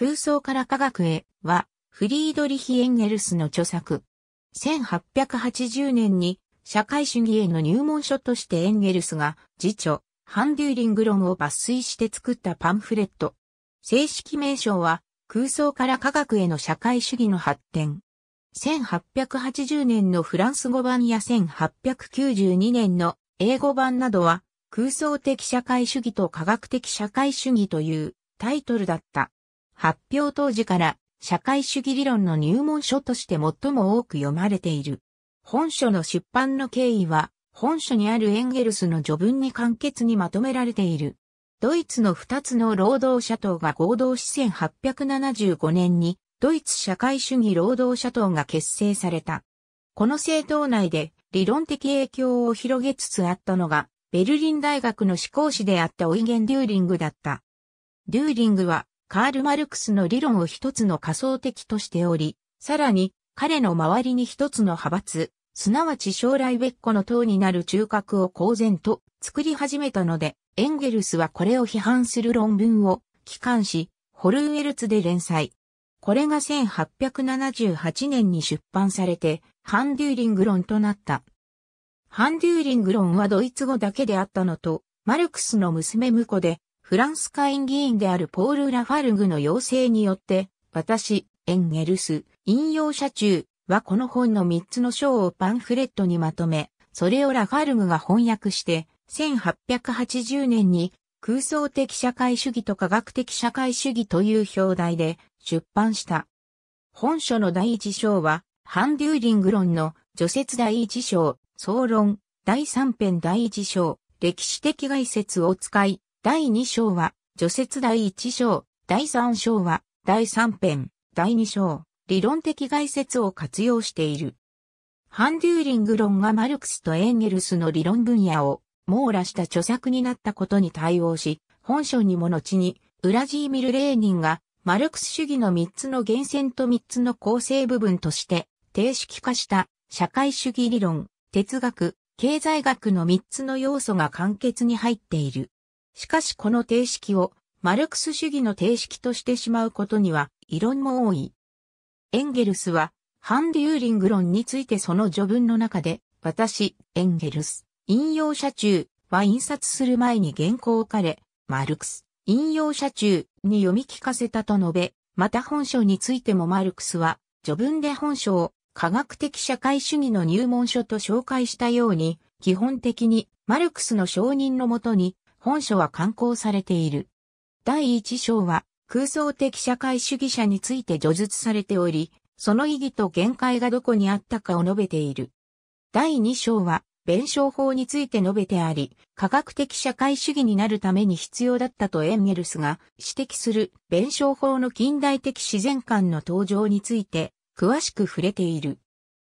空想から科学へは、フリードリヒ・エンゲルスの著作。1880年に社会主義への入門書としてエンゲルスが辞書、ハンデューリング論を抜粋して作ったパンフレット。正式名称は空想から科学への社会主義の発展。1880年のフランス語版や1892年の英語版などは空想的社会主義と科学的社会主義というタイトルだった。発表当時から社会主義理論の入門書として最も多く読まれている。本書の出版の経緯は、本書にあるエンゲルスの序文に簡潔にまとめられている。ドイツの二つの労働者党が合同し1875年に、ドイツ社会主義労働者党が結成された。この政党内で理論的影響を広げつつあったのが、ベルリン大学の思考師であったオイゲン・デューリングだった。デューリングはカール・マルクスの理論を一つの仮想的としており、さらに、彼の周りに一つの派閥、すなわち将来別個の党になる中核を公然と作り始めたので、エンゲルスはこれを批判する論文を帰還し、ホルウェルツで連載。これが1878年に出版されて、ハンデューリング論となった。ハンデューリング論はドイツ語だけであったのと、マルクスの娘婿で、フランス会議員であるポール・ラファルグの要請によって、私、エンゲルス、引用者中はこの本の3つの章をパンフレットにまとめ、それをラファルグが翻訳して、1880年に空想的社会主義と科学的社会主義という表題で出版した。本書の第一章は、ハンデューリング論の除説第一章、総論、第三編第一章、歴史的概説を使い、第2章は、除雪第1章、第3章は、第3編、第2章、理論的概説を活用している。ハンデューリング論がマルクスとエンゲルスの理論分野を網羅した著作になったことに対応し、本書にも後に、ウラジーミル・レーニンが、マルクス主義の3つの源泉と3つの構成部分として、定式化した社会主義理論、哲学、経済学の3つの要素が簡潔に入っている。しかしこの定式をマルクス主義の定式としてしまうことには異論も多い。エンゲルスはハンデューリング論についてその序文の中で、私、エンゲルス、引用者中は印刷する前に原稿を彼、マルクス、引用者中に読み聞かせたと述べ、また本書についてもマルクスは、序文で本書を科学的社会主義の入門書と紹介したように、基本的にマルクスの承認のもとに本書は刊行されている。第一章は空想的社会主義者について叙述されており、その意義と限界がどこにあったかを述べている。第二章は弁証法について述べてあり、科学的社会主義になるために必要だったとエンゲルスが指摘する弁証法の近代的自然観の登場について詳しく触れている。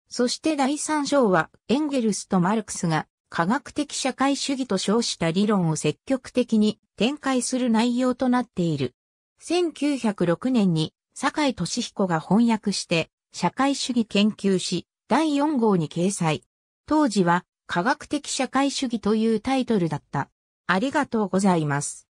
そして第3章はエンゲルスとマルクスが科学的社会主義と称した理論を積極的に展開する内容となっている。1906年に坂井俊彦が翻訳して社会主義研究し第4号に掲載。当時は科学的社会主義というタイトルだった。ありがとうございます。